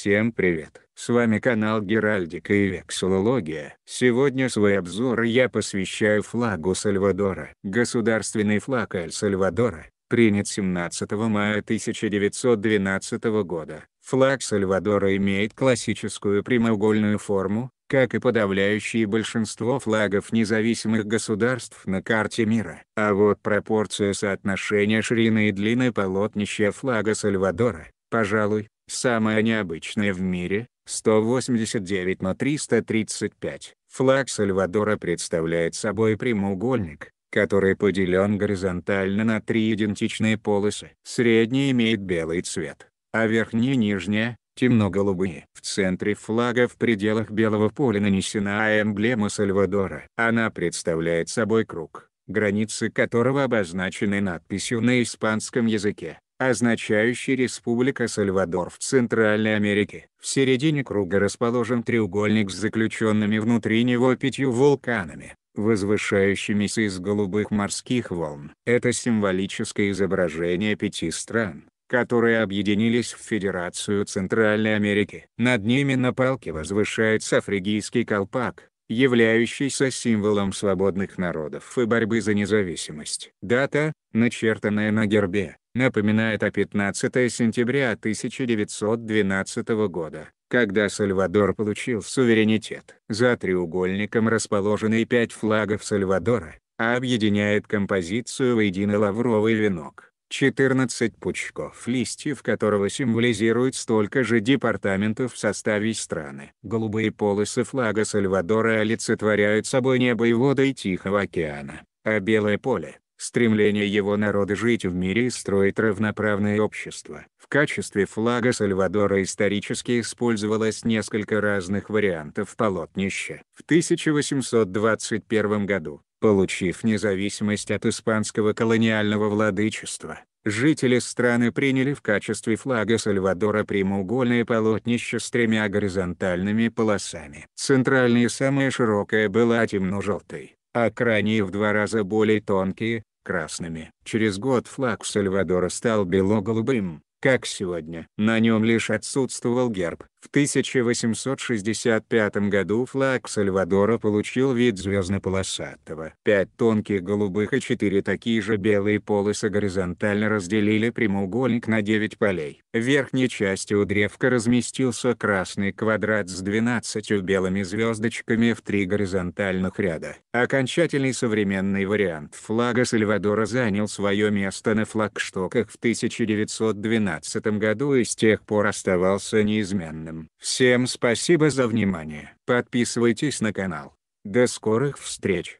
Всем привет! С вами канал Геральдика и Вексилология. Сегодня свой обзор я посвящаю флагу Сальвадора. Государственный флаг Эль-Сальвадора, принят 17 мая 1912 года. Флаг Сальвадора имеет классическую прямоугольную форму, как и подавляющее большинство флагов независимых государств на карте мира. А вот пропорция соотношения ширины и длины полотнища флага Сальвадора, пожалуй, Самое необычное в мире, 189 на 335, флаг Сальвадора представляет собой прямоугольник, который поделен горизонтально на три идентичные полосы. Средняя имеет белый цвет, а верхняя и нижняя – темно-голубые. В центре флага в пределах белого поля нанесена эмблема Сальвадора. Она представляет собой круг, границы которого обозначены надписью на испанском языке означающий Республика Сальвадор в Центральной Америке. В середине круга расположен треугольник с заключенными внутри него пятью вулканами, возвышающимися из голубых морских волн. Это символическое изображение пяти стран, которые объединились в Федерацию Центральной Америки. Над ними на палке возвышается Фригийский колпак, являющийся символом свободных народов и борьбы за независимость. Дата, начертанная на гербе, напоминает о 15 сентября 1912 года, когда Сальвадор получил суверенитет. За треугольником расположены пять флагов Сальвадора, а объединяет композицию воедино лавровый венок. 14 пучков листьев которого символизируют столько же департаментов в составе страны. Голубые полосы флага Сальвадора олицетворяют собой небо и воды Тихого океана, а белое поле — стремление его народа жить в мире и строить равноправное общество. В качестве флага Сальвадора исторически использовалось несколько разных вариантов полотнища. В 1821 году Получив независимость от испанского колониального владычества, жители страны приняли в качестве флага Сальвадора прямоугольное полотнище с тремя горизонтальными полосами. Центральная самая широкая была темно-желтой, а крайние в два раза более тонкие, красными. Через год флаг Сальвадора стал бело-голубым, как сегодня. На нем лишь отсутствовал герб. В 1865 году флаг Сальвадора получил вид звездно-полосатого. Пять тонких голубых и четыре такие же белые полосы горизонтально разделили прямоугольник на 9 полей. В верхней части у древка разместился красный квадрат с 12 белыми звездочками в три горизонтальных ряда. Окончательный современный вариант флага Сальвадора занял свое место на флагштоках в 1912 2012 году и с тех пор оставался неизменным. Всем спасибо за внимание. Подписывайтесь на канал. До скорых встреч!